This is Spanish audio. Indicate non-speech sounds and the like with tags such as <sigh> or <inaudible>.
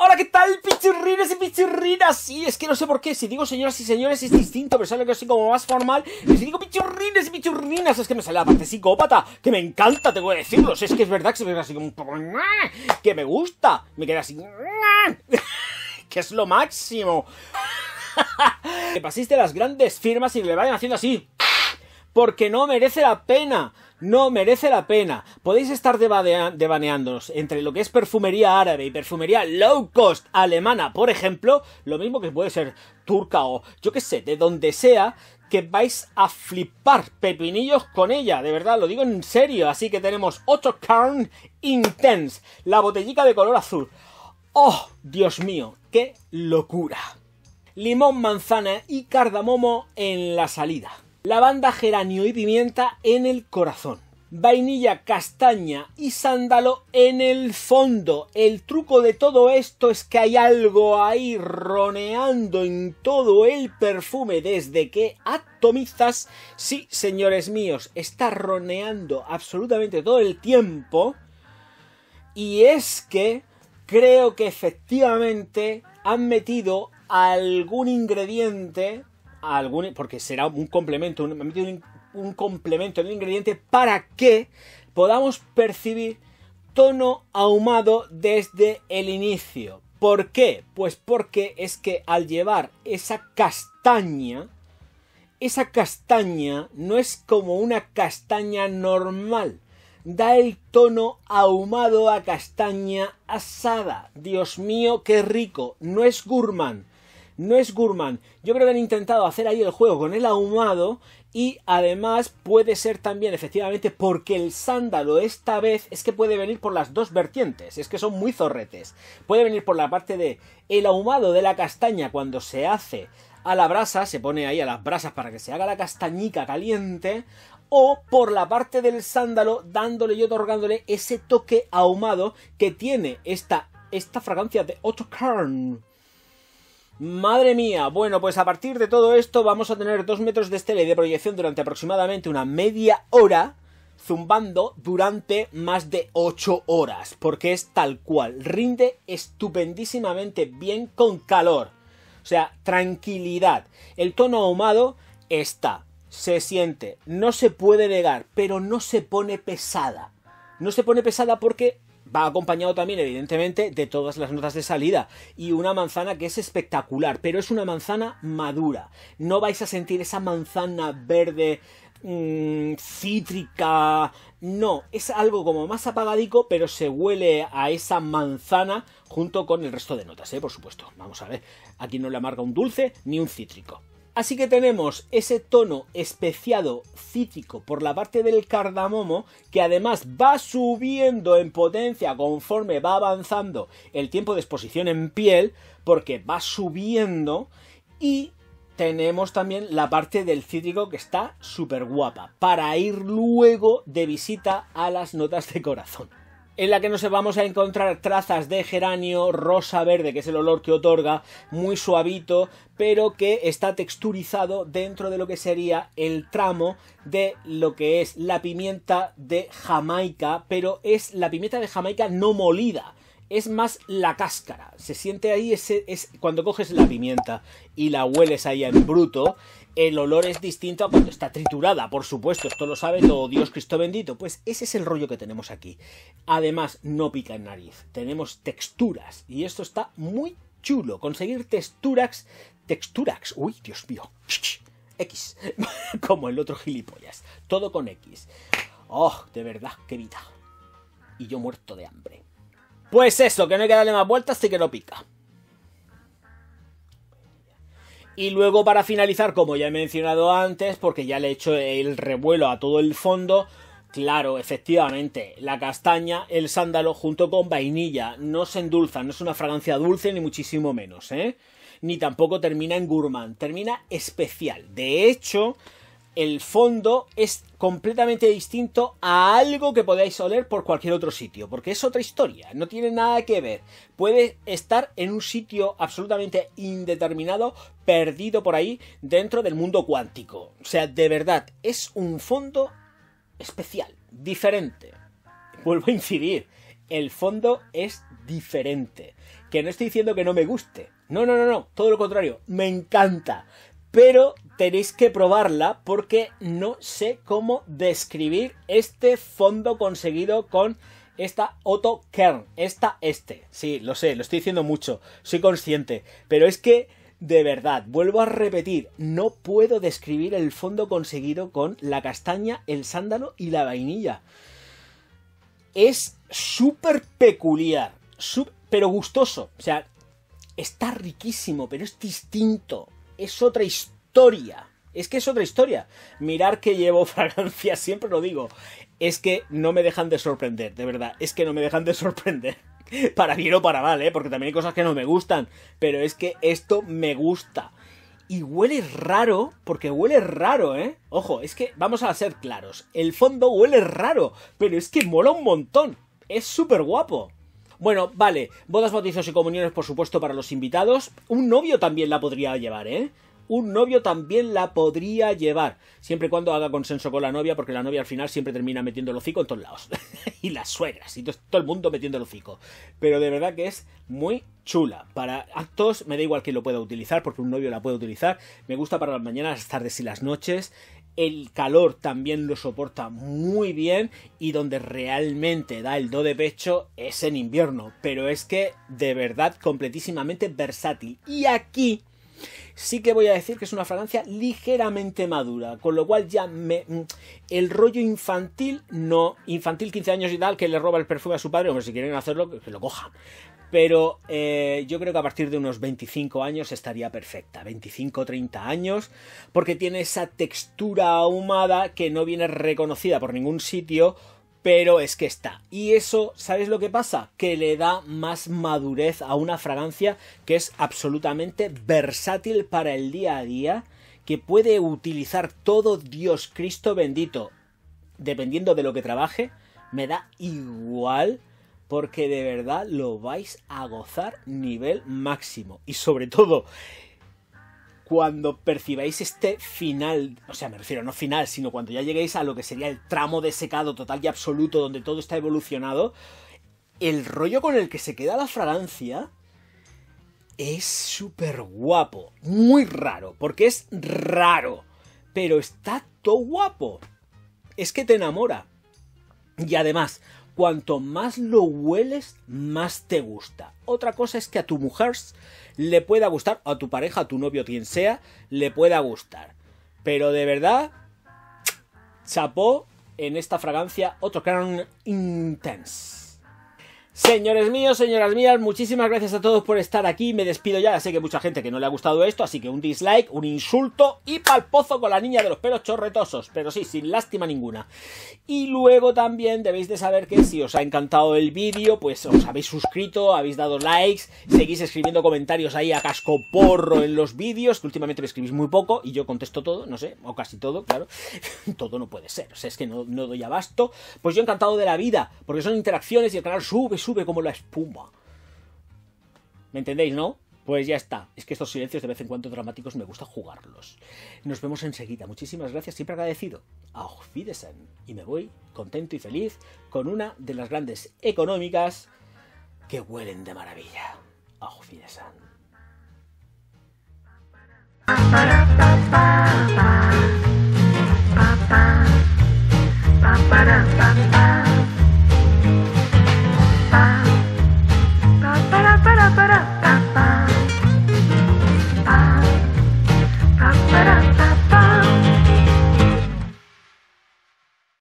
Hola, ¿qué tal, pichurrines y pichurrinas? Sí, es que no sé por qué, si digo señoras y señores es distinto, pero sale que soy como más formal. Y si digo pichurrines y pichurrinas es que me sale la parte psicópata, que me encanta, tengo que decirlo. es que es verdad que se me queda así un Que me gusta, me queda así... <laughs> Que es lo máximo. <laughs> Que pasiste las grandes firmas y le vayan haciendo así. Porque no merece la pena. No merece la pena. Podéis estar devaneándonos entre lo que es perfumería árabe y perfumería low cost alemana, por ejemplo, lo mismo que puede ser turca o yo qué sé, de donde sea, que vais a flipar pepinillos con ella, de verdad, lo digo en serio. Así que tenemos 8 Carn Intense, la botellica de color azul. ¡Oh, Dios mío! ¡Qué locura! Limón, manzana y cardamomo en la salida la banda geranio y pimienta en el corazón. Vainilla, castaña y sándalo en el fondo. El truco de todo esto es que hay algo ahí roneando en todo el perfume desde que atomizas. Sí, señores míos, está roneando absolutamente todo el tiempo. Y es que creo que efectivamente han metido algún ingrediente porque será un complemento, un, un complemento en ingrediente para que podamos percibir tono ahumado desde el inicio. ¿Por qué? Pues porque es que al llevar esa castaña, esa castaña no es como una castaña normal. Da el tono ahumado a castaña asada. Dios mío, qué rico. No es gourmand no es Gurman. Yo creo que han intentado hacer ahí el juego con el ahumado y además puede ser también efectivamente porque el sándalo esta vez es que puede venir por las dos vertientes, es que son muy zorretes. Puede venir por la parte de el ahumado de la castaña cuando se hace a la brasa, se pone ahí a las brasas para que se haga la castañica caliente, o por la parte del sándalo dándole y otorgándole ese toque ahumado que tiene esta, esta fragancia de Otto Madre mía, bueno, pues a partir de todo esto vamos a tener 2 metros de estela y de proyección durante aproximadamente una media hora, zumbando durante más de 8 horas, porque es tal cual, rinde estupendísimamente bien con calor, o sea, tranquilidad, el tono ahumado está, se siente, no se puede negar, pero no se pone pesada, no se pone pesada porque va acompañado también, evidentemente, de todas las notas de salida. Y una manzana que es espectacular, pero es una manzana madura. No vais a sentir esa manzana verde mm, cítrica. No, es algo como más apagadico, pero se huele a esa manzana junto con el resto de notas, ¿eh? por supuesto. Vamos a ver, aquí no le amarga un dulce ni un cítrico. Así que tenemos ese tono especiado cítrico por la parte del cardamomo que además va subiendo en potencia conforme va avanzando el tiempo de exposición en piel porque va subiendo y tenemos también la parte del cítrico que está súper guapa para ir luego de visita a las notas de corazón en la que nos vamos a encontrar trazas de geranio rosa verde, que es el olor que otorga, muy suavito, pero que está texturizado dentro de lo que sería el tramo de lo que es la pimienta de Jamaica, pero es la pimienta de Jamaica no molida es más la cáscara. Se siente ahí ese, es cuando coges la pimienta y la hueles ahí en bruto. El olor es distinto a cuando está triturada, por supuesto, esto lo sabe todo Dios Cristo bendito. Pues ese es el rollo que tenemos aquí. Además, no pica en nariz, tenemos texturas y esto está muy chulo. Conseguir texturax, texturax, uy, Dios mío, X, <laughs> como el otro gilipollas, todo con X. Oh, de verdad, qué vida. Y yo muerto de hambre. Pues eso, que no hay que darle más vueltas, así que no pica. Y luego para finalizar, como ya he mencionado antes, porque ya le he hecho el revuelo a todo el fondo, claro, efectivamente, la castaña, el sándalo junto con vainilla no se endulza, no es una fragancia dulce ni muchísimo menos, ¿eh? Ni tampoco termina en gourmand, termina especial. De hecho, el fondo es completamente distinto a algo que podáis oler por cualquier otro sitio, porque es otra historia, no tiene nada que ver. Puede estar en un sitio absolutamente indeterminado, perdido por ahí, dentro del mundo cuántico. O sea, de verdad, es un fondo especial, diferente. Vuelvo a incidir, el fondo es diferente. Que no estoy diciendo que no me guste. No, no, no, no, todo lo contrario, me encanta. Pero tenéis que probarla porque no sé cómo describir este fondo conseguido con esta Otto Kern, esta este. Sí, lo sé, lo estoy diciendo mucho, soy consciente, pero es que de verdad, vuelvo a repetir, no puedo describir el fondo conseguido con la castaña, el sándalo y la vainilla. Es súper peculiar, pero gustoso. O sea, está riquísimo, pero es distinto. Es otra historia es que es otra historia. Mirar que llevo <laughs> fragancias, siempre lo digo. Es que no me dejan de sorprender, de verdad. Es que no me dejan de sorprender. <laughs> Para bien o para mal, ¿eh? Porque también hay cosas que no me gustan. Pero es que esto me gusta. Y huele raro, porque huele raro, ¿eh? Ojo, es que vamos a ser claros. El fondo huele raro, pero es que mola un montón. Es súper guapo. Bueno, vale, bodas, bautizos y comuniones, por supuesto, para los invitados. Un novio también la podría llevar, ¿eh? un novio también la podría llevar, siempre y cuando haga consenso con la novia, porque la novia al final siempre termina metiendo el hocico en todos lados. <laughs> y las suegras, y todo el mundo metiendo el hocico. Pero de verdad que es muy chula. Para actos me da igual que lo pueda utilizar, porque un novio la puede utilizar. Me gusta para las mañanas, las tardes y las noches. El calor también lo soporta muy bien y donde realmente da el do de pecho es en invierno, pero es que de verdad completísimamente versátil. Y aquí sí que voy a decir que es una fragancia ligeramente madura, con lo cual ya me, el rollo infantil, no, infantil 15 años y tal, que le roba el perfume a su padre, hombre, si quieren hacerlo, que lo cojan. Pero eh, yo creo que a partir de unos 25 años estaría perfecta, 25 30 años, porque tiene esa textura ahumada que no viene reconocida por ningún sitio, pero es que está. Y eso, ¿sabes lo que pasa? Que le da más madurez a una fragancia que es absolutamente versátil para el día a día, que puede utilizar todo Dios Cristo bendito, dependiendo de lo que trabaje, me da igual. Porque de verdad lo vais a gozar nivel máximo. Y sobre todo, cuando percibáis este final, o sea, me refiero no final, sino cuando ya lleguéis a lo que sería el tramo de secado total y absoluto donde todo está evolucionado, el rollo con el que se queda la fragancia es súper guapo, muy raro, porque es raro, pero está todo guapo. Es que te enamora. Y además, cuanto más lo hueles, más te gusta. Otra cosa es que a tu mujer le pueda gustar, a tu pareja, a tu novio, quien sea, le pueda gustar. Pero de verdad, chapó en esta fragancia otro Crown intense. Señores míos, señoras mías, muchísimas gracias a todos por estar aquí. Me despido ya. Sé que mucha gente que no le ha gustado esto, así que un dislike, un insulto y palpozo con la niña de los pelos chorretosos. Pero sí, sin lástima ninguna. Y luego también debéis de saber que si os ha encantado el vídeo, pues os habéis suscrito, habéis dado likes, seguís escribiendo comentarios ahí a cascoporro en los vídeos, que últimamente me escribís muy poco y yo contesto todo, no sé, o casi todo, claro. <laughs> todo no puede ser, o sea, es que no, doy abasto. Pues yo encantado de la vida, porque son interacciones y el canal sube sube como la espuma. ¿Me entendéis, no? Pues ya está. Es que estos silencios de vez en cuando dramáticos me gusta jugarlos. Nos vemos enseguida. Muchísimas gracias, siempre agradecido. a Wiedersehen. Y me voy contento y feliz con una de las grandes económicas que huelen de maravilla. Auf Wiedersehen.